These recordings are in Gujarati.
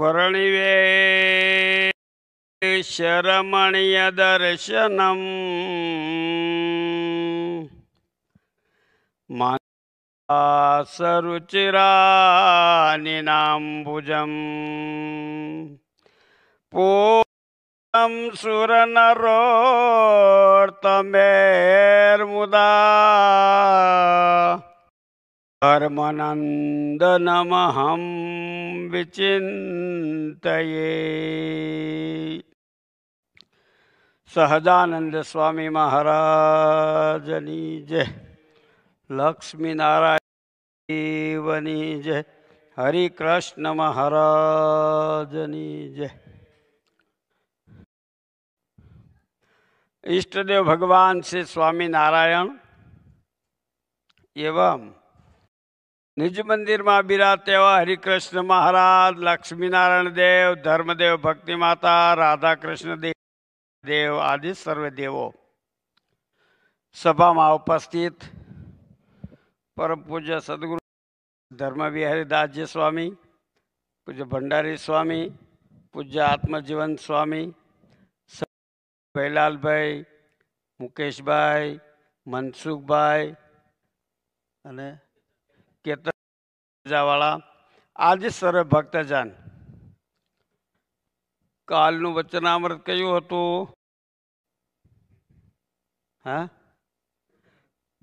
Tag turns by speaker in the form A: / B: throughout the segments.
A: वरणिवे शरमणीयदर्शनम् सरुचिरानिनाम्बुजम् पूर्णं सुरनरोर्तमेर्मुदा कर्मनन्दनमहं विचिन्तये સહજાનંદસ્વામી મહારાજની જય લક્ષ્મીનારાયણની જય હરિકૃષ્ણ મહારાજની જય ઈષ્ટદેવ ભગવાન શ્રી સ્વામિનારાયણ એવમ નિજ મંદિરમાં બિરાજતા એવા હરિકૃષ્ણ મહારાજ લક્ષ્મીનારાયણ દેવ ધર્મદેવ ભક્તિ માતા રાધાકૃષ્ણ દેવ દેવ આદિ સર્વે દેવો સભામાં ઉપસ્થિત પરમ પૂજ્ય સદગુરુ ધર્મવિહારીદાસજી સ્વામી પૂજ્ય ભંડારી સ્વામી પૂજ્ય આત્મજીવન સ્વામી ભૈલાલભાઈ મુકેશભાઈ મનસુખભાઈ અને કેતન પ્રજાવાળા આજે સર્વ ભક્તજન કાલનું વચનામૃત કયું હતું હા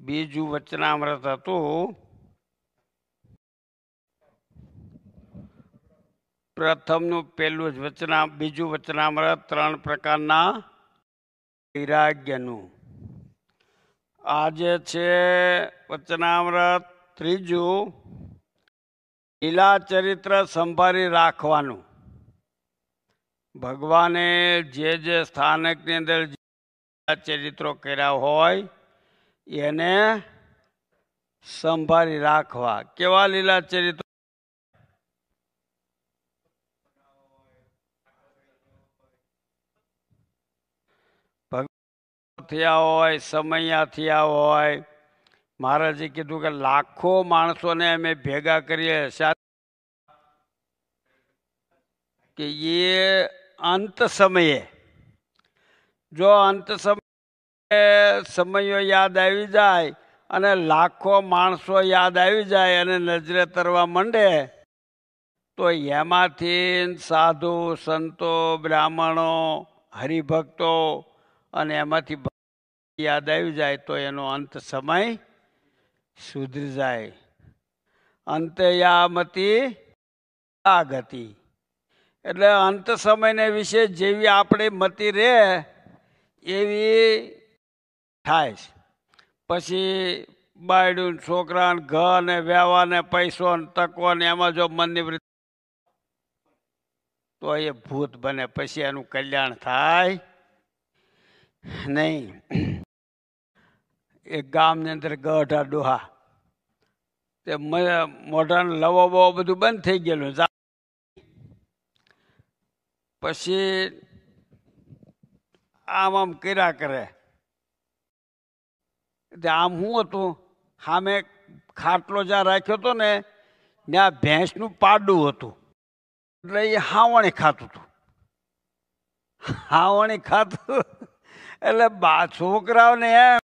A: બીજું વચનામૃત હતું પ્રથમનું પહેલું જ વચના બીજું વચનામૃત ત્રણ પ્રકારના વૈરાગ્યનું આજે છે વચનામૃત ત્રીજું લીલા ચરિત્ર સંભાળી રાખવાનું ભગવાને જે જે સ્થાનકની અંદર ચરિત્રો કર્યા હોય એને સંભાળી રાખવા કેવા લીલા ચરિત્રો ભગવાન થયા હોય સમયા થયા હોય મહારાજે કીધું કે લાખો માણસોને અમે ભેગા કરીએ કે એ અંત સમયે જો અંત સમયે સમયો યાદ આવી જાય અને લાખો માણસો યાદ આવી જાય અને નજરે તરવા માંડે તો એમાંથી સાધુ સંતો બ્રાહ્મણો હરિભક્તો અને એમાંથી યાદ આવી જાય તો એનો અંત સમય સુધરી જાય અંતયામતિ આ ગતિ એટલે અંત સમયને વિશે જેવી આપણે મતી રહે એવી થાય છે પછી બાયડું છોકરાને ઘર ને વ્યવહાર ને પૈસો ને તકો ને એમાં જો મનની વૃત્તિ તો એ ભૂત બને પછી એનું કલ્યાણ થાય નહીં એ ગામની અંદર ગઢા ડોહા તે મોઢાને લવો બવો બધું બંધ થઈ ગયેલું પછી આમ આમ કર્યા કરે એટલે આમ શું હતું સામે ખાટલો જ્યાં રાખ્યો હતો ને ત્યાં ભેંસનું પાડું હતું એટલે એ હાવણી ખાતું હતું હાવણી ખાતું એટલે બા છોકરાઓને એમ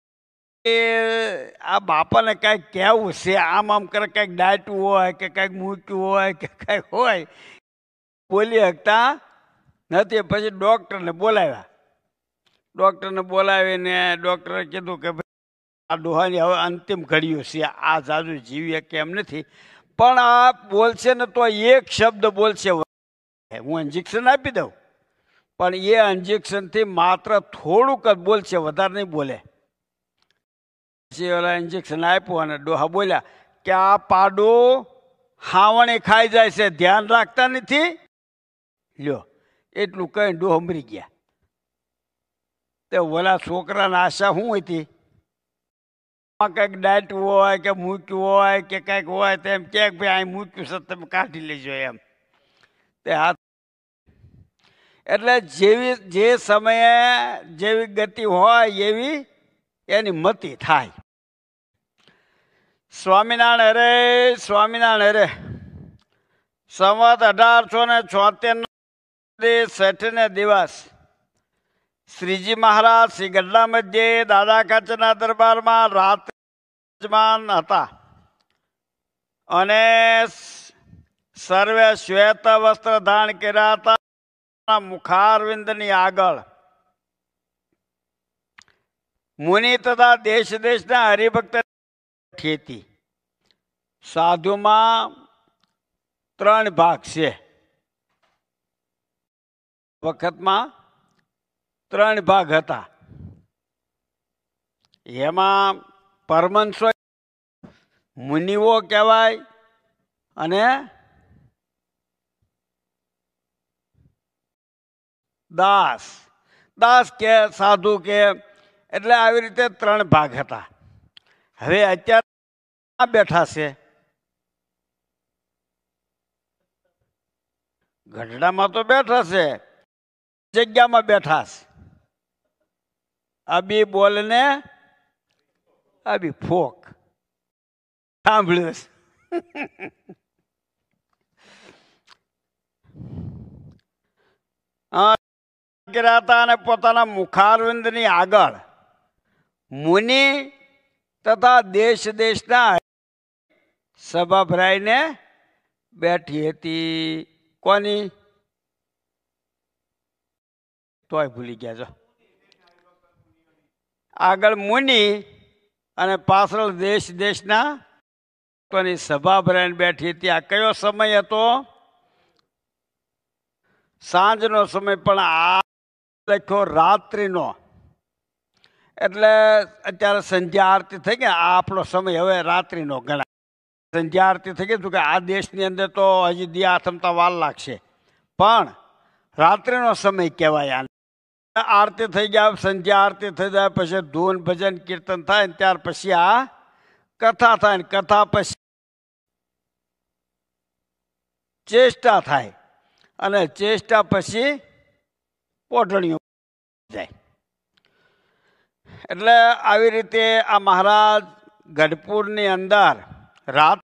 A: આ બાપાને કાંઈક કહેવું છે આમ આમ કરે કાંઈક દાટવું હોય કે કાંઈક મૂક્યું હોય કે કાંઈક હોય બોલી શકતા નથી પછી ડૉક્ટરને બોલાવ્યા ડૉક્ટરને બોલાવીને ડૉક્ટરે કીધું કે ભાઈ આ ડોહાની હવે અંતિમ ઘડીયું છે આ જાજુ જીવીએ કે એમ નથી પણ આ બોલશે ને તો એક શબ્દ બોલશે હું ઇન્જેક્શન આપી દઉં પણ એ ઇન્જેક્શનથી માત્ર થોડુંક જ બોલશે વધારે નહીં બોલે જે ઓલા ઇન્જેક્શન આપ્યું અને ડોહા બોલ્યા કે આ પાડું હાવણે ખાઈ જાય છે ધ્યાન રાખતા નથી લ્યો એટલું કઈ ડોહ મરી ગયા તે ઓલા છોકરાને આશા શું હતી કંઈક ડાટ હોય કે મૂક્યું હોય કે કંઈક હોય તો એમ કે ભાઈ અહીં મૂક્યું છે તમે કાઢી લેજો એમ તે હાથ એટલે જેવી જે સમયે જેવી ગતિ હોય એવી એની મતિ થાય સ્વામિનારાયણ અરે સ્વામિનારાયણ અરે સંવત અઢારસો ને છોતેર છઠને દિવસ શ્રીજી મહારાજ શ્રી ગઢડા મધ્યે દાદા કચ્છના દરબારમાં રાત હતા અને સર્વે શ્વેત વસ્ત્ર ધારણ કર્યા હતા મુખારવિંદની આગળ મુનિ તથા દેશ દેશના હરિભક્ત ખેતી સાધુમાં ત્રણ ભાગ છે વખતમાં ત્રણ ભાગ હતા એમાં પરમંશો મુનિઓ કહેવાય અને દાસ દાસ કે સાધુ કે એટલે આવી રીતે ત્રણ ભાગ હતા હવે અત્યારે બેઠા છે ગઢડામાં તો બેઠા છે જગ્યામાં બેઠા છે અબી ને અબી ફોક સાંભળ્યું છે અને પોતાના મુખારવિંદની આગળ મુનિ તથા દેશ દેશના સભા ભરાઈને બેઠી હતી કોની તોય ભૂલી ગયા છો આગળ મુનિ અને પાછળ દેશ દેશના તોની સભા ભરાઈને બેઠી હતી આ કયો સમય હતો સાંજનો સમય પણ આ લખ્યો રાત્રિનો એટલે અત્યારે સંધ્યા આરતી થઈ ગઈ આ આપણો સમય હવે રાત્રિનો ગણાય ત્યારથી થઈ ગઈ તું કે આ દેશની અંદર તો હજી દિયા આથમતા વાર લાગશે પણ રાત્રિનો સમય કહેવાય આ આરતી થઈ ગયા સંધ્યા આરતી થઈ જાય પછી ધૂન ભજન કીર્તન થાય ને ત્યાર પછી આ કથા થાય ને કથા પછી ચેષ્ટા થાય અને ચેષ્ટા પછી પોઢણીઓ જાય એટલે આવી રીતે આ મહારાજ ગઢપુરની અંદર રાત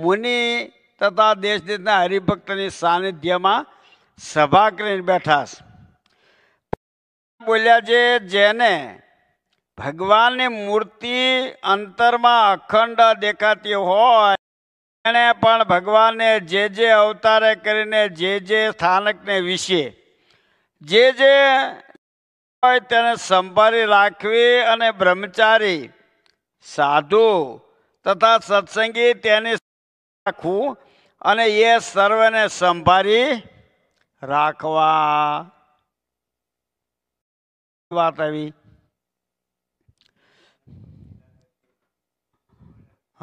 A: મુનિ તથા દેશ દેશના હરિભક્તની સાનિધ્યમાં સભા કરીને બેઠાશ બોલ્યા છે જેને ભગવાનની મૂર્તિ અંતરમાં અખંડ દેખાતી હોય એણે પણ ભગવાનને જે જે અવતારે કરીને જે જે સ્થાનકને વિશે જે જે હોય તેને સંભાળી રાખવી અને બ્રહ્મચારી સાધુ તથા સત્સંગી તેની રાખવું અને એ સર્વને સંભાળી રાખવા વાત આવી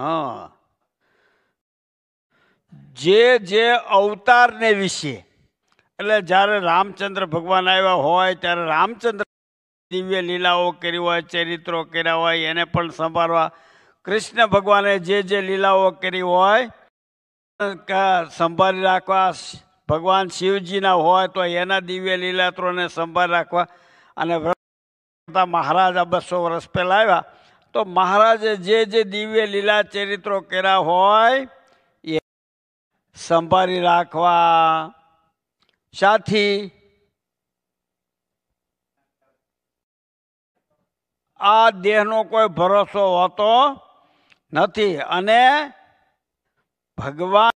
A: હા જે જે અવતારને વિશે એટલે જ્યારે રામચંદ્ર ભગવાન આવ્યા હોય ત્યારે રામચંદ્ર દિવ્ય લીલાઓ કરી હોય ચરિત્રો કર્યા હોય એને પણ સંભાળવા કૃષ્ણ ભગવાને જે જે લીલાઓ કરી હોય સંભાળી રાખવા ભગવાન શિવજીના હોય તો એના દિવ્ય લીલાત્રોને સંભાળી રાખવા અને કરતા મહારાજા બસો વર્ષ પહેલાં આવ્યા તો મહારાજે જે જે દિવ્ય લીલા ચરિત્રો કર્યા હોય એ સંભાળી રાખવા સાથી આ દેહનો કોઈ ભરોસો હતો નથી અને ભગવાન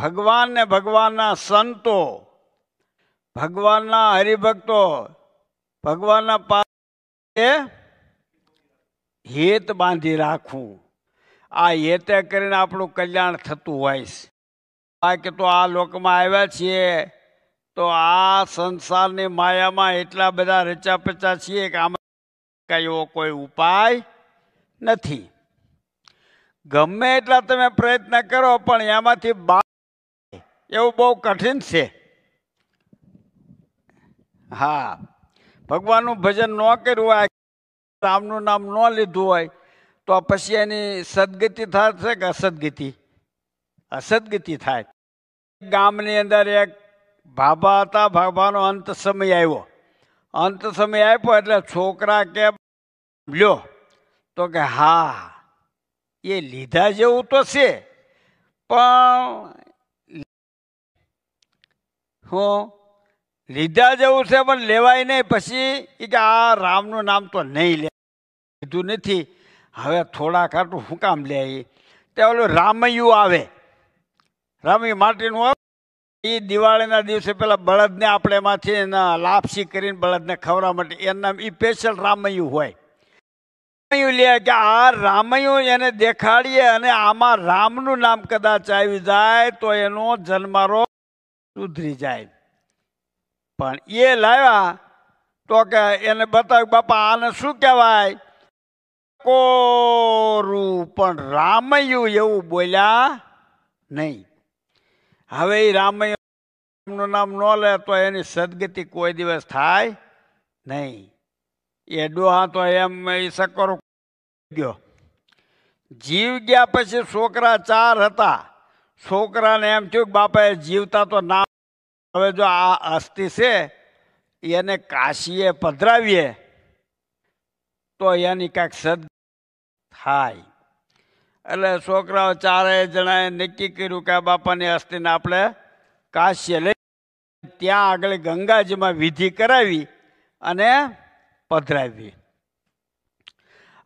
A: ભગવાન ને ભગવાનના સંતો ભગવાનના હરિભક્તો ભગવાનના પાસે હેત બાંધી રાખવું આ હેતે કરીને આપણું કલ્યાણ થતું હોય છે આ કે તો આ લોકમાં આવ્યા છીએ તો આ સંસારની માયામાં એટલા બધા રચાપચા છીએ કે આમાં એવો કોઈ ઉપાય નથી ગમે એટલા તમે પ્રયત્ન કરો પણ એમાંથી બા એવું બહુ કઠિન છે હા ભગવાનનું ભજન ન કર્યું હોય રામનું નામ ન લીધું હોય તો પછી એની સદગતિ થશે કે અસદગતિ અસદગતિ થાય ગામની અંદર એક ભાભા હતા ભાભાનો અંત સમય આવ્યો અંત સમય આપ્યો એટલે છોકરા કે લ્યો તો કે હા એ લીધા જેવું તો છે પણ હું લીધા જેવું છે પણ લેવાય નહીં પછી એ કે આ રામનું નામ તો નહીં લે લીધું નથી હવે થોડા ખાટું શું કામ લે એ તે ઓલું રામયું આવે રામયું માટીનું આવે એ દિવાળીના દિવસે પેલા બળદને આપણે એમાંથી લાપસી કરીને બળદને ખવડાવવા માટે એનું એ સ્પેશિયલ રામયું હોય લે કે આ રામયું એને દેખાડીએ અને આમાં રામનું નામ કદાચ આવી જાય તો એનો જન્મારો સુધરી જાય પણ એ લાવ્યા તો કે એને બતાવ્યું બાપા આને શું કહેવાય કોરું પણ રામયુ એવું બોલ્યા નહીં હવે એ રામયું નામ ન લે તો એની સદગતિ કોઈ દિવસ થાય નહીં એ ડોહા તો એમ એ સકરો ગયો જીવ ગયા પછી છોકરા ચાર હતા છોકરાને એમ થયું કે બાપાએ જીવતા તો ના હવે જો આ અસ્થિ છે એને કાશીએ પધરાવીએ તો એની કાંઈક સદ થાય એટલે છોકરાઓ ચારેય જણાએ નક્કી કર્યું કે બાપાની અસ્થિને આપણે કાશીએ લઈ ત્યાં આગળ ગંગાજીમાં વિધિ કરાવી અને પધરાવી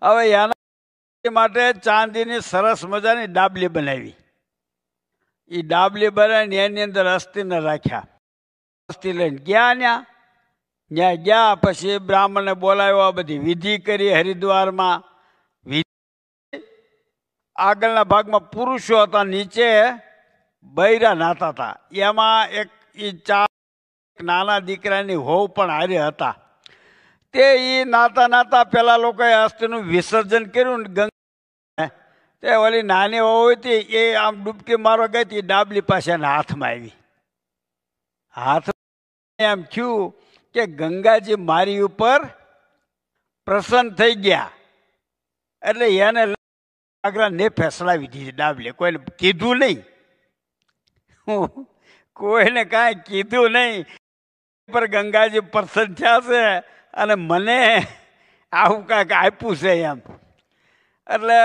A: હવે યાના માટે ચાંદીની સરસ મજાની ડાબલી બનાવી એ ડાબલી બનાવીને એની અંદર અસ્થિને રાખ્યા અસ્થિ લઈને ગયા ત્યાં ત્યાં ગયા પછી બ્રાહ્મણને બોલાવ્યો આ બધી વિધિ કરી હરિદ્વારમાં વિધિ આગળના ભાગમાં પુરુષો હતા નીચે બૈરા નાતા હતા એમાં એક એ ચાર નાના દીકરાની હોવ પણ હારે હતા તે એ નાતા નાતા પેલા લોકોએ અસ્થિનું વિસર્જન કર્યું ને ગંગા તે ઓલી નાની હોવતી એ આમ ડૂબકી મારો ગઈ હતી ડાબલી પાસે હાથમાં આવી હાથ એમ થયું કે ગંગાજી મારી ઉપર પ્રસન્ન થઈ ગયા એટલે એને આગ્રા ને ફેસલાવી દીધી ડાબલે કોઈને કીધું નહીં કોઈને કાંઈ કીધું નહીં પર ગંગાજી પ્રસન્ન થયા છે અને મને આવું કાંઈક આપ્યું છે એમ એટલે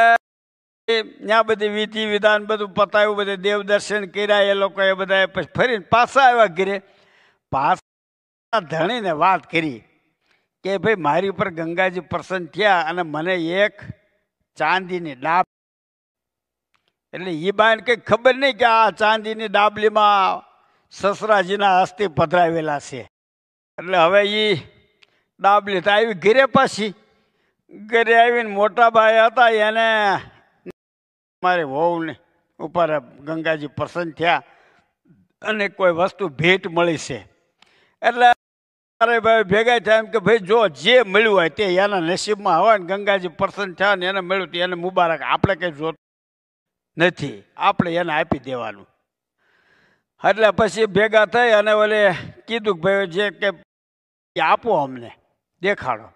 A: ત્યાં બધી વિધિ વિધાન બધું પતાવ્યું બધે દેવ દર્શન કર્યા એ લોકોએ બધા પછી ફરીને પાછા આવ્યા ઘરે પાછા ધણીને વાત કરી કે ભાઈ મારી ઉપર ગંગાજી પ્રસન્ન થયા અને મને એક ચાંદીની ડાબ એટલે એ બાઈને કંઈ ખબર નહીં કે આ ચાંદીની ડાબલીમાં સસરાજીના અસ્થિ પધરાવેલા છે એટલે હવે એ ડાબલી તો આવી ઘરે પાછી ઘરે આવીને મોટા ભાઈ હતા એને મારી વહુને ઉપર ગંગાજી પ્રસન્ન થયા અને કોઈ વસ્તુ ભેટ મળી છે એટલે અરે ભાઈ ભેગા થયા એમ કે ભાઈ જો જે મળ્યું હોય તે એના નસીબમાં હોય ને ગંગાજી પ્રસન્ન થયા ને એને મળ્યું તો એને મુબારક આપણે કંઈ જો નથી આપણે એને આપી દેવાનું એટલે પછી ભેગા થઈ અને ઓલે કીધું કે ભાઈ જે કે આપો અમને દેખાડો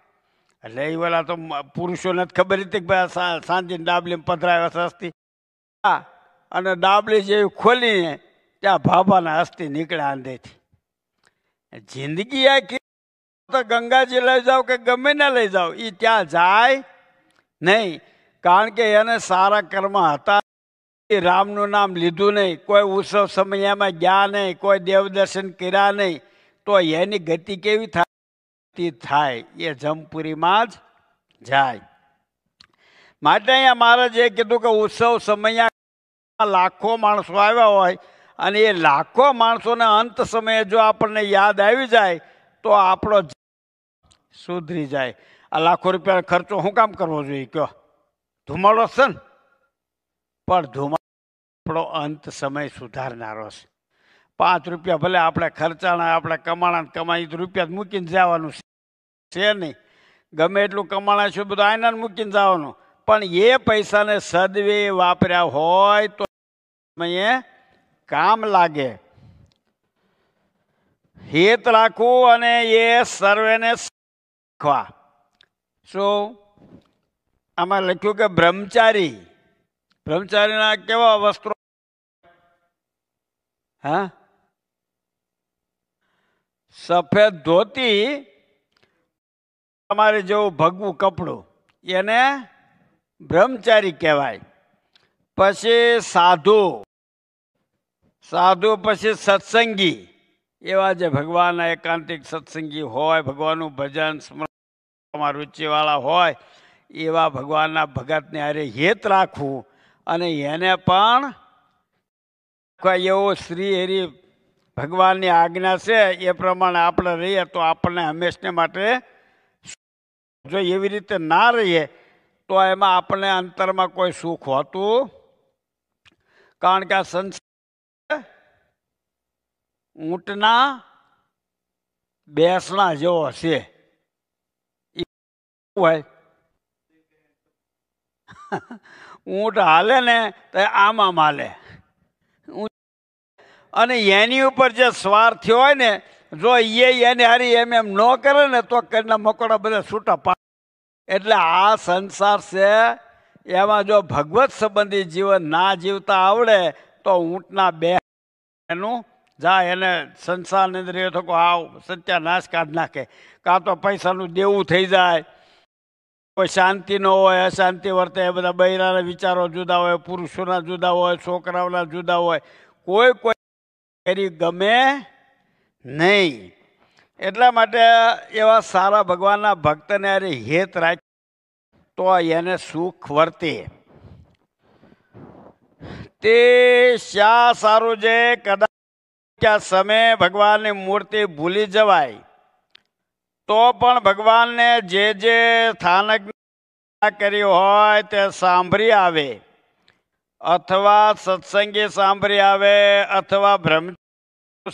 A: એટલે એ ઓલા તો પુરુષોને જ ખબર હતી કે ભાઈ સાંજે ડાબલી પધરાવ્યા હસ્તી હા અને ડાબલી જેવી ખોલીને ત્યાં ભાભાના હસ્તી નીકળ્યા આંધેથી જિંદગી આ તો ગંગાજી લઈ જાઓ કે ગમે ને લઈ જાઓ એ ત્યાં જાય નહીં કારણ કે એને સારા કર્મ હતા એ રામનું નામ લીધું નહીં કોઈ ઉત્સવ સમયમાં ગયા નહીં કોઈ દેવદર્શન કર્યા નહીં તો એની ગતિ કેવી થાય થાય એ જમપુરીમાં જ જાય માટે અહીંયા એ કીધું કે ઉત્સવ સમયમાં લાખો માણસો આવ્યા હોય અને એ લાખો માણસોના અંત સમયે જો આપણને યાદ આવી જાય તો આપણો સુધરી જાય આ લાખો રૂપિયા ખર્ચો શું કામ કરવો જોઈએ કયો ધુમાડો છે ને પણ ધુમાડો આપણો અંત સમય સુધારનારો છે પાંચ રૂપિયા ભલે આપણે ખર્ચાના આપણે કમાણા કમાઈ રૂપિયા જ મૂકીને જવાનું છે નહીં ગમે એટલું કમાણા છે બધું આયના મૂકીને જવાનું પણ એ પૈસાને સદવે વાપર્યા હોય તો એ કામ લાગે હેત રાખવું અને એ સર્વેને શીખવા શું આમાં લખ્યું કે બ્રહ્મચારી બ્રહ્મચારીના કેવા વસ્ત્રો હા સફેદ ધોતી તમારે જેવું ભગવું કપડું એને બ્રહ્મચારી કહેવાય પછી સાધુ સાધુ પછી સત્સંગી એવા જે ભગવાનના એકાંતિક સત્સંગી હોય ભગવાનનું ભજન સ્મરણ રુચિવાળા હોય એવા ભગવાનના ભગતને અરે હેત રાખવું અને એને પણ એવો શ્રી હરી ભગવાનની આજ્ઞા છે એ પ્રમાણે આપણે રહીએ તો આપણને હંમેશને માટે જો એવી રીતે ના રહીએ તો એમાં આપણને અંતરમાં કોઈ સુખ હોતું કારણ કે આ સંસાર ઊંટના બેસણા જેવો છે હોય ઊંટ હાલે ને તો આમાં હાલે અને એની ઉપર જે સ્વાર્થ હોય ને જો એ એને હારી એમ એમ ન કરે ને તો કરના મકોડા બધા છૂટા પા એટલે આ સંસાર છે એમાં જો ભગવત સંબંધી જીવન ના જીવતા આવડે તો ઊંટના બે એનું જા એને સંસારની અંદર એ થકો આવ સત્યાનાશ કાઢ નાખે કાં તો પૈસાનું દેવું થઈ જાય કોઈ શાંતિ ન હોય અશાંતિ વર્તે એ બધા બૈરાના વિચારો જુદા હોય પુરુષોના જુદા હોય છોકરાઓના જુદા હોય કોઈ કોઈ કરી ગમે નહીં એટલા માટે એવા સારા ભગવાનના ભક્તને અરે હેત રાખ તો એને સુખ વર્તે તે શા સારું છે કદાચ ક્યાં સમય ભગવાનની મૂર્તિ ભૂલી જવાય તો પણ ભગવાનને જે જે સ્થાનક કર્યું હોય તે સાંભળી આવે અથવા સત્સંગી સાંભળી આવે અથવા ભ્રમ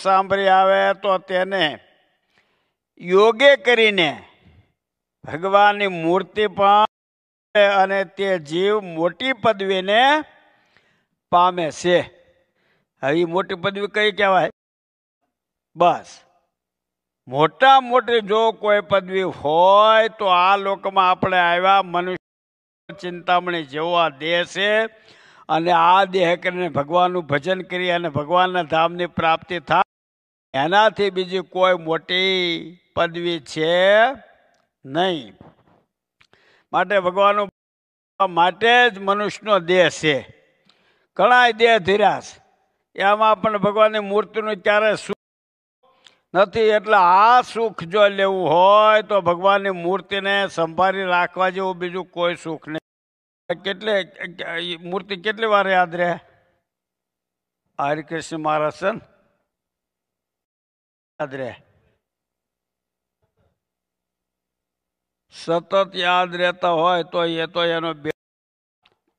A: સાંભળી આવે તો તેને યોગે કરીને ભગવાનની મૂર્તિ પણ અને તે જીવ મોટી પદવીને પામે છે હવે મોટી પદવી કઈ કહેવાય બસ મોટા મોટી જો કોઈ પદવી હોય તો આ લોકમાં આપણે આવ્યા મનુષ્ય ચિંતામણી જેવો દે છે અને આ દેહ કરીને ભગવાનનું ભજન કરી અને ભગવાનના ધામની પ્રાપ્તિ થાય એનાથી બીજી કોઈ મોટી પદવી છે નહીં માટે ભગવાનનું માટે જ મનુષ્યનો દેહ છે ઘણા દેહ ધીરાશ એમાં પણ ભગવાનની મૂર્તિનું ક્યારે નથી એટલે આ સુખ જો લેવું હોય તો ભગવાનની મૂર્તિને સંભાળી રાખવા જેવું બીજું કોઈ સુખ નહીં કેટલે મૂર્તિ કેટલી વાર યાદ રહે હરિકૃષ્ણ મહારાજ છે યાદ રહે સતત યાદ રહેતા હોય તો એ તો એનો બે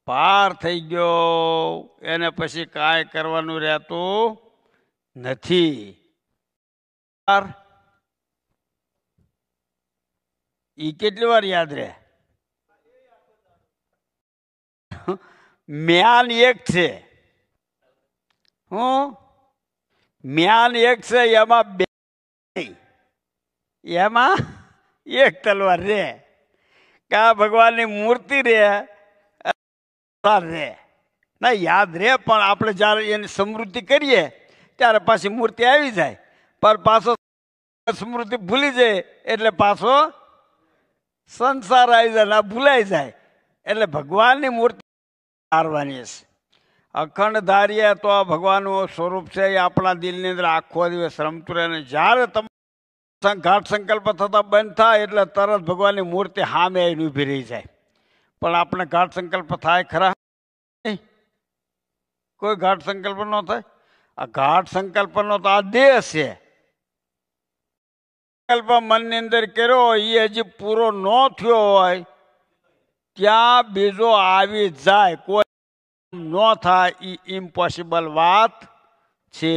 A: પાર થઈ ગયો એને પછી કાંઈ કરવાનું રહેતું નથી એ કેટલી વાર યાદ રહે મ્યાન એક છે હું મ્યાન એક છે એમાં બે એમાં એક તલવાર રે કા ભગવાનની મૂર્તિ રે રે ના યાદ રે પણ આપણે જ્યારે એની સમૃદ્ધિ કરીએ ત્યારે પાછી મૂર્તિ આવી જાય પણ પાછો સ્મૃતિ ભૂલી જાય એટલે પાછો સંસાર આવી જાય ના ભૂલાઈ જાય એટલે ભગવાનની મૂર્તિ હારવાની છે અખંડ ધારીએ તો આ ભગવાનનું સ્વરૂપ છે એ આપણા દિલની અંદર આખો દિવસ રમતું રહે અને જ્યારે તમે ઘાટ સંકલ્પ થતાં બંધ થાય એટલે તરત ભગવાનની મૂર્તિ હામે આવીને ઊભી રહી જાય પણ આપણે ઘાટ સંકલ્પ થાય ખરા કોઈ ઘાટ સંકલ્પ ન થાય આ ઘાટ સંકલ્પનો તો આ દેહ છે સંકલ્પ મનની અંદર કર્યો એ હજી પૂરો ન થયો હોય ક્યાં બીજો આવી જાય કોઈ ન થાય એ ઇમ્પોસિબલ વાત છે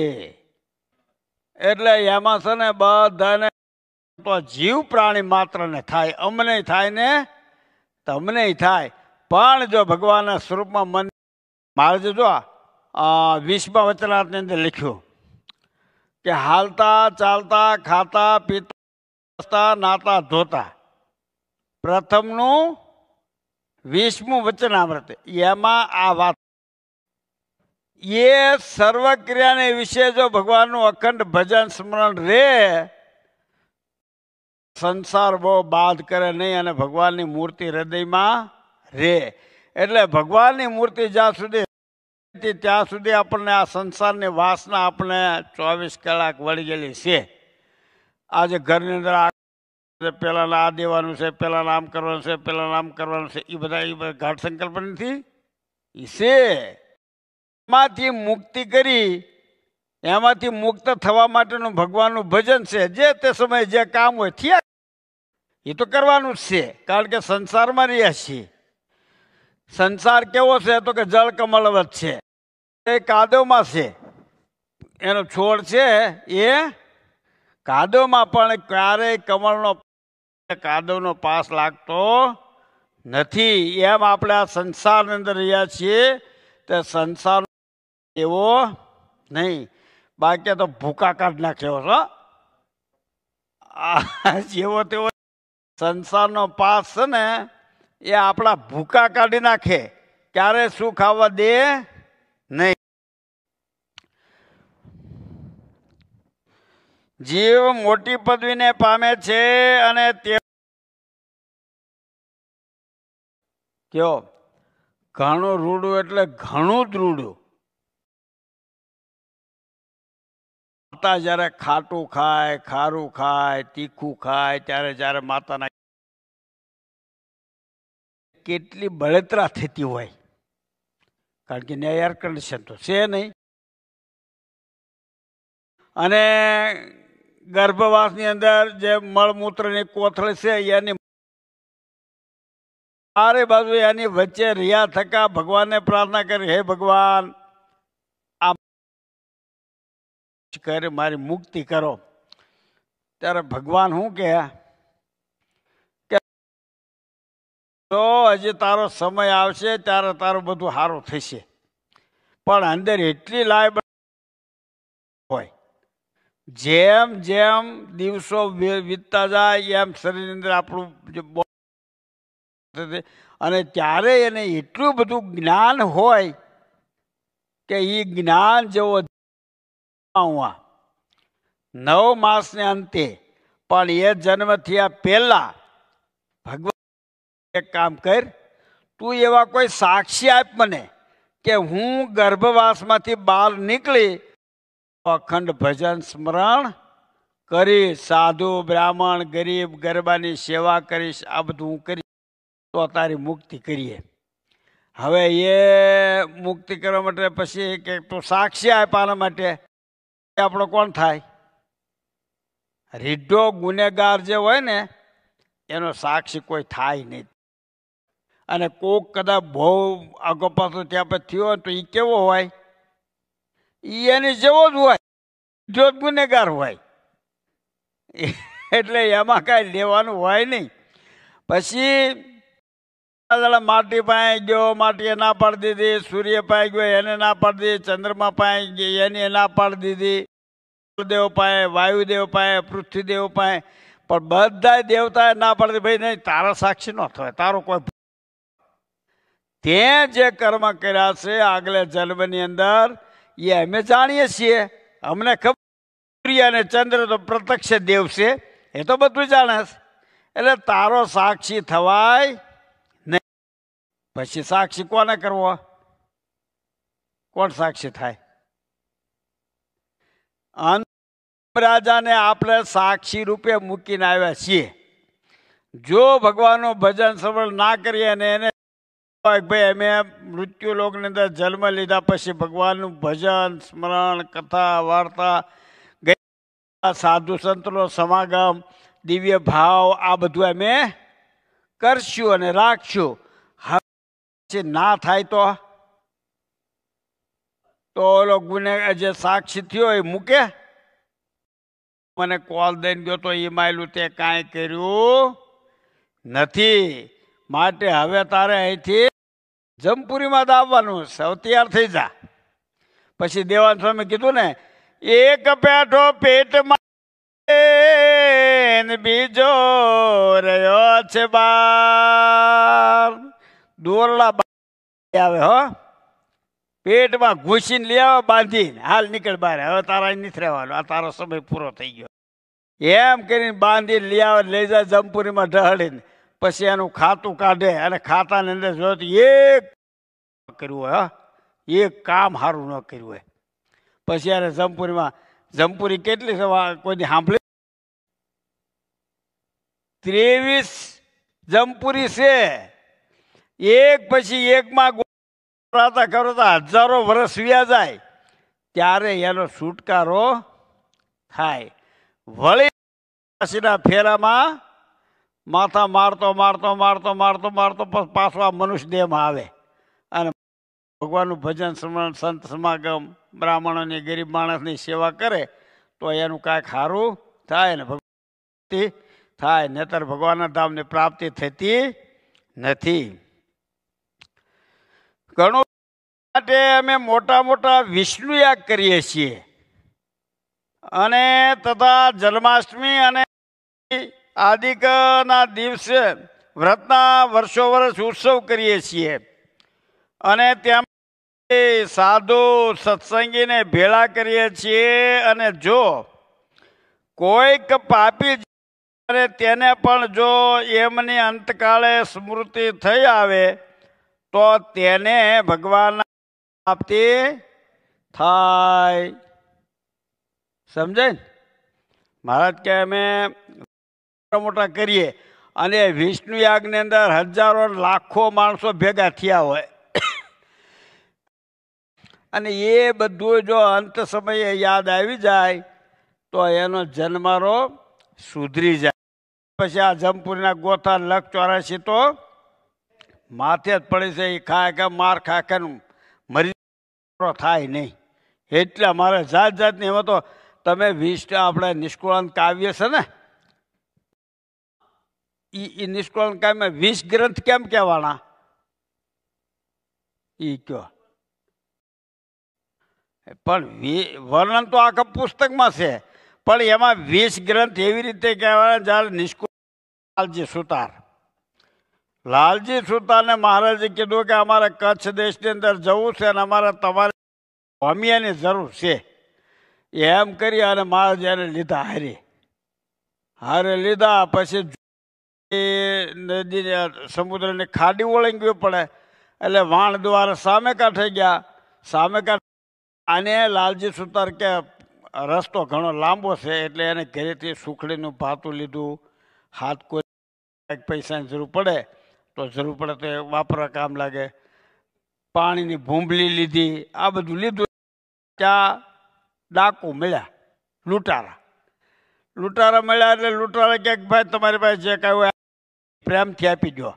A: એટલે એમાં છે ને બધાને તો જીવ પ્રાણી માત્રને થાય અમને થાય ને તમને થાય પણ જો ભગવાનના સ્વરૂપમાં મન મહારાજે જો વીસમા વચનાથની અંદર લખ્યું કે હાલતા ચાલતા ખાતા પીતા નાતા ધોતા પ્રથમનું વીસમું વચનામૃત એમાં આ વાત એ સર્વક્રિયાને વિશે જો ભગવાનનું અખંડ ભજન સ્મરણ રે સંસાર બહુ બાદ કરે નહીં અને ભગવાનની મૂર્તિ હૃદયમાં રે એટલે ભગવાનની મૂર્તિ જ્યાં સુધી ત્યાં સુધી આપણને આ સંસારની વાસના આપણે ચોવીસ કલાક વળી ગયેલી છે આજે ઘરની અંદર પેલા આ દેવાનું છે પહેલાં નામ કરવાનું છે પેલા નામ કરવાનું છે એ બધા એ બધા ઘાટ સંકલ્પ નથી એ છે એમાંથી મુક્તિ કરી એમાંથી મુક્ત થવા માટેનું ભગવાનનું ભજન છે જે તે સમયે જે કામ હોય થયા એ તો કરવાનું જ છે કારણ કે સંસારમાં રહ્યા છીએ સંસાર કેવો છે તો કે જળ કમલવત છે એ કાદવમાં છે એનો છોડ છે એ કાદવમાં પણ ક્યારેય કમળનો કાદવનો પાસ લાગતો નથી એમ આપણે આ સંસારની અંદર રહ્યા છીએ તે સંસાર એવો નહીં બાકી તો ભૂકા કાઢ નાખ્યો છો જેવો તેવો સંસારનો પાસ છે ને એ આપણા ભૂકા કાઢી નાખે ક્યારે શું ખાવા દે જીવ મોટી પદવીને પામે છે અને તે કયો ઘણું રૂડું એટલે ઘણું જ રૂડું માતા જ્યારે ખાટું ખાય ખારું ખાય તીખું ખાય ત્યારે જ્યારે માતાના કેટલી બળતરા થતી હોય કારણ કે ન્યાય એર કન્ડિશન તો છે નહીં અને ગર્ભવાસની અંદર જે મળમૂત્રની કોથળી છે એની આરે બાજુ એની વચ્ચે રિયા થકા ભગવાનને પ્રાર્થના કરી હે ભગવાન આ કરે મારી મુક્તિ કરો ત્યારે ભગવાન શું કે તો હજી તારો સમય આવશે ત્યારે તારું બધું સારું થશે પણ અંદર એટલી લાય હોય જેમ જેમ દિવસો વીતતા જાય એમ શરીરની અંદર આપણું જે અને ત્યારે એને એટલું બધું જ્ઞાન હોય કે એ જ્ઞાન જેવો નવ માસને અંતે પણ એ જન્મ થયા પહેલાં ભગવાન એક કામ કર તું એવા કોઈ સાક્ષી આપ મને કે હું ગર્ભવાસમાંથી બહાર નીકળી અખંડ ભજન સ્મરણ કરી સાધુ બ્રાહ્મણ ગરીબ ગરબાની સેવા કરીશ આ બધું હું કરીશ તો તારી મુક્તિ કરીએ હવે એ મુક્તિ કરવા માટે પછી કે તો સાક્ષી આપવાના માટે આપણો કોણ થાય રીઢો ગુનેગાર જે હોય ને એનો સાક્ષી કોઈ થાય નહીં અને કોક કદાચ બહુ આગો પાછો ત્યાં પર થયો તો એ કેવો હોય એની જેવો જ હોય જો ગુનેગાર હોય એટલે એમાં કાંઈ લેવાનું હોય નહીં પછી માટી પાસે ગયો માટીએ ના પાડી દીધી સૂર્ય પાસે ગયો એને ના પાડી દીધી ચંદ્રમા પાસે એને ના પાડી દીધી દેવ પાસે વાયુદેવ પાસે પૃથ્વીદેવ પાસે પણ બધા દેવતાએ ના પાડી ભાઈ નહીં તારા સાક્ષી ન થાય તારો કોઈ તે જે કર્મ કર્યા છે આગલે જન્મની અંદર એ અમે જાણીએ છીએ અમને ખબર અને ચંદ્ર તો પ્રત્યક્ષ દેવ છે એ તો બધું જાણે એટલે તારો સાક્ષી થવાય નહીં પછી સાક્ષી કોને કરવો કોણ સાક્ષી થાય રાજાને આપણે સાક્ષી રૂપે મૂકીને આવ્યા છીએ જો ભગવાનનું ભજન સફળ ના કરીએ અને એને ભાઈ અમે મૃત્યુલોકની અંદર જન્મ લીધા પછી ભગવાનનું ભજન સ્મરણ કથા વાર્તા સાધુ સંતનો સમાગમ દિવ્ય ભાવ આ બધું અમે કરશું અને રાખશું હવે ના થાય તો તો ઓલો ગુને જે સાક્ષી થયો એ મૂકે મને કોલ દઈને ગયો તો એ માયલું તે કાંઈ કર્યું નથી માટે હવે તારે અહીંથી જમપુરીમાં દાવવાનું છે હવે થઈ જા પછી દેવાન સ્વામી કીધું ને એક પેઠો પેટમાં બીજો રહ્યો છે બાર દોરડા આવે હો પેટમાં ઘૂસીને લઈ આવે બાંધીને હાલ નીકળ બહાર હવે તારા નથી રહેવાનો આ તારો સમય પૂરો થઈ ગયો એમ કરીને બાંધીને લઈ આવે લઈ જાય જમપુરીમાં ઢહળીને પછી એનું ખાતું કાઢે અને ખાતાની અંદર જોયું તો એક કર્યું હોય એક કામ સારું ન કર્યું હોય પછી એને જમપુરીમાં જમપુરી કેટલી કોઈની સાંભળી ત્રેવીસ જમપુરી છે એક પછી એકમાં ગોળાતા કરતા હજારો વર્ષ વ્યા જાય ત્યારે એનો છુટકારો થાય વળી ફેરામાં માથા મારતો મારતો મારતો મારતો મારતો પાછો આ મનુષ્ય દેહમાં આવે અને ભગવાનનું ભજન સ્મરણ સંત સમાગમ બ્રાહ્મણ ગરીબ માણસની સેવા કરે તો એનું કાંઈક સારું થાય ને ભક્તિ થાય નહીતર ભગવાનના ધામની પ્રાપ્તિ થતી નથી ઘણું માટે અમે મોટા મોટા વિષ્ણુ કરીએ છીએ અને તથા જન્માષ્ટમી અને આદિકના દિવસે વ્રતના વર્ષો વર્ષ ઉત્સવ કરીએ છીએ અને ત્યાં સાધુ સત્સંગીને ભેળા કરીએ છીએ અને જો કોઈક પાપી અને તેને પણ જો એમની અંતકાળે સ્મૃતિ થઈ આવે તો તેને ભગવાન પ્રાપ્તિ થાય સમજાય મહારાજ કે અમે મોટા કરીએ અને વિષ્ણુ યાગની અંદર હજારો લાખો માણસો ભેગા થયા હોય અને એ બધું જો અંત સમયે યાદ આવી જાય તો એનો જન્મારો સુધરી જાય પછી આ જમપુરના ગોથા લખ ચોરાશી તો માથે જ પડે છે એ ખાય કે માર ખાય કે મરી થાય નહીં એટલે અમારે જાત જાતની એમાં તો તમે વિષ્ણુ આપણે નિષ્કુળાંત કાવ્ય છે ને એ નિષ્કુળાન કામે વીસ ગ્રંથ કેમ કહેવાના એ કયો પણ વર્ણન તો આખા પુસ્તકમાં છે પણ એમાં વીસ ગ્રંથ એવી રીતે કહેવાના જ્યારે નિષ્કુળ લાલજી સુતાર લાલજી સુતારને મહારાજે કીધું કે અમારે કચ્છ દેશની અંદર જવું છે અને અમારે તમારે ભમિયાની જરૂર છે એમ કરી અને મહારાજ એને લીધા હારી હારે લીધા પછી નદી સમુદ્રને ખાડી ઓળંગવી પડે એટલે વાણ દ્વારા સામે કાંઠે ગયા સામે કાંઠે આને લાલજી સુતાર કે રસ્તો ઘણો લાંબો છે એટલે એને ઘરેથી સુખડીનું ભાતું લીધું હાથ કોઈ પૈસાની જરૂર પડે તો જરૂર પડે તો એ વાપરવા કામ લાગે પાણીની ભૂંબલી લીધી આ બધું લીધું ત્યાં ડાકુ મળ્યા લૂંટારા લૂંટારા મળ્યા એટલે લૂંટારા ક્યાંક ભાઈ તમારી પાસે જે કાંઈ હોય પ્રેમથી આપી દો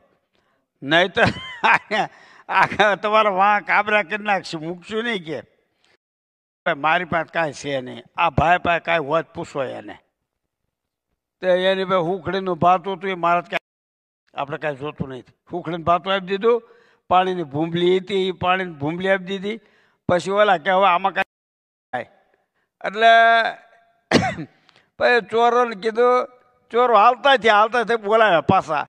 A: નહીતર આખા તમારા વાંક કાબરા કરી નાખશું મૂકશું નહીં કે મારી પાસે કાંઈ છે નહીં આ ભાઈ પાસે કાંઈ હોત પૂછો એને તો એની ભાઈ હુખડીનું ભાતું હતું એ મારા કાંઈ આપણે કાંઈ જોતું નહીં હુખડીનું ભાતું આપી દીધું પાણીની ભૂંબલી હતી એ પાણીની ભૂંબલી આપી દીધી પછી ઓલા કે હવે આમાં કાંઈ એટલે પછી ચોરોને કીધું ચોરો હાલતા થયા હાલતા થઈ બોલાવ્યા પાછા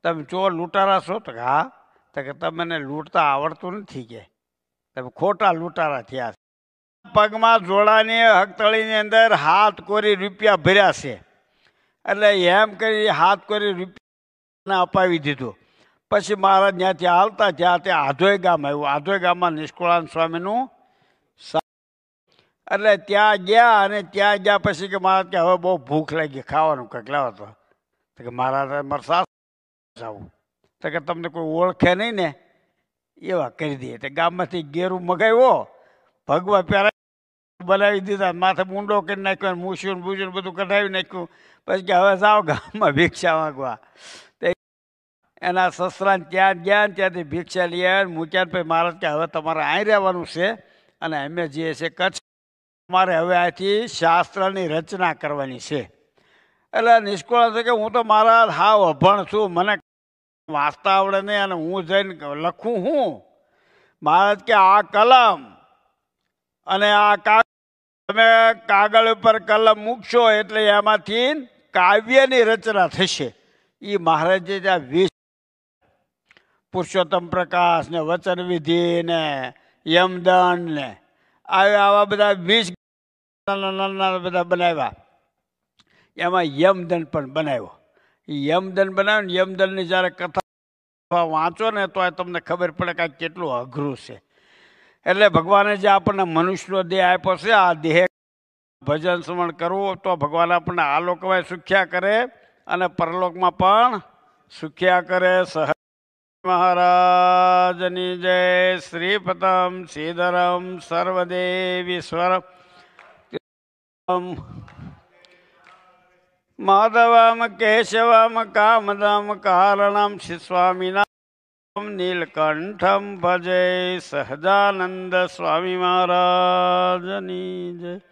A: તમે ચોર લૂંટારા છો તો હા તો કે તમને લૂંટતા આવડતું નથી કે તમે ખોટા લૂંટારા થયા છે પગમાં જોડાની હકતળીની અંદર હાથ કોરી રૂપિયા ભર્યા છે એટલે એમ કરી હાથ કોરી રૂપિયા અપાવી દીધું પછી મહારાજ ત્યાંથી આવતા ત્યાં તે આધોય ગામ આવ્યું આધોય ગામમાં નિષ્કુળાન સ્વામીનું એટલે ત્યાં ગયા અને ત્યાં ગયા પછી કે મહારાજ કે હવે બહુ ભૂખ લાગી ખાવાનું કંઈક લાવો તો કે મહારાજ મારા જવું તો કે તમને કોઈ ઓળખે નહીં ને એવા કરી દઈએ તે ગામમાંથી ગેરું મગાવ્યો ભગવા પ્યારા બનાવી દીધા માથે મૂંડો કરી નાખ્યો મૂસ્યું ભૂસ્યું બધું કઢાવી નાખ્યું પછી કે હવે જાઓ ગામમાં ભિક્ષા માગવા તે એના સસરાને ત્યાં ગયા ત્યાંથી ભિક્ષા લઈ આવ્યા મૂક્યા પછી મહારાજ કે હવે તમારે અહીં રહેવાનું છે અને અમે જે છે કચ્છ મારે હવે આથી શાસ્ત્રની રચના કરવાની છે એટલે નિષ્કોળ છે કે હું તો મારા હાવ અભણ છું મને વાંચતા આવડે નહીં અને હું જઈને લખું હું મહારાજ કે આ કલમ અને આ કાગળ તમે કાગળ ઉપર કલમ મૂકશો એટલે એમાંથી કાવ્યની રચના થશે એ મહારાજે ત્યાં વીસ પુરુષોત્તમ પ્રકાશ ને વચન વિધિ ને યમદંડ ને આવા બધા વીસ નાના નાના બધા બનાવ્યા એમાં યમદંડ પણ બનાવ્યો યમદન બનાવ્યું ને યમદનની જ્યારે કથા વાંચો ને તો તમને ખબર પડે કે કેટલું અઘરું છે એટલે ભગવાને જે આપણને મનુષ્યનો દેહ આપ્યો છે આ દેહ ભજન શ્રવણ કરવું તો ભગવાન આપણને આ લોકમાં સુખ્યા કરે અને પરલોકમાં પણ સુખ્યા કરે સહ મહારાજની જય શ્રી પતમ શ્રીધરમ સ્વરમ माधवाम केशवाम, कामदाम, कारणं श्रीस्वामिनां नीलकण्ठं भजे सहजानन्दस्वामि महाराज निजय